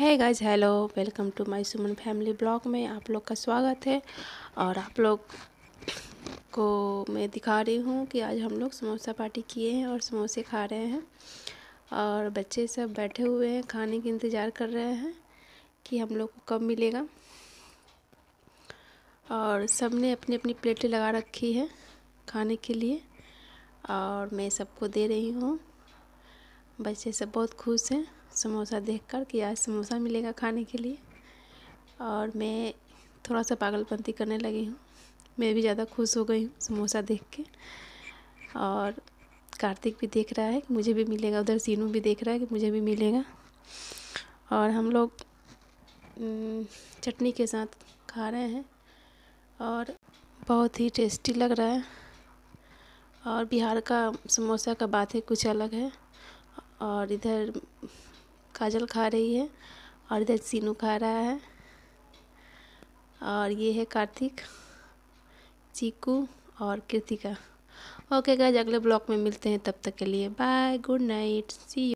है guys hello welcome to my Suman family blog में आप लोग का स्वागत है और आप लोग को मैं दिखा रही हूँ कि आज हम लोग समोसा पार्टी किए हैं और समोसे खा रहे हैं और बच्चे सब बैठे हुए हैं खाने के इंतज़ार कर रहे हैं कि हम लोग को कब मिलेगा और सब ने अपनी अपनी प्लेटें लगा रखी है खाने के लिए और मैं सबको दे रही हूँ बच्चे सब बहुत खुश हैं समोसा देखकर कि आज समोसा मिलेगा खाने के लिए और मैं थोड़ा सा पागलपंती करने लगी हूँ मैं भी ज़्यादा खुश हो गई हूँ समोसा देख के और कार्तिक भी देख रहा है कि मुझे भी मिलेगा उधर सीनू भी देख रहा है कि मुझे भी मिलेगा और हम लोग चटनी के साथ खा रहे हैं और बहुत ही टेस्टी लग रहा है और बिहार का समोसा का बात ही कुछ अलग है और इधर काजल खा रही है और इधर सीनू खा रहा है और ये है कार्तिक चीकू और कृतिका ओके गाइज अगले ब्लॉग में मिलते हैं तब तक के लिए बाय गुड नाइट सी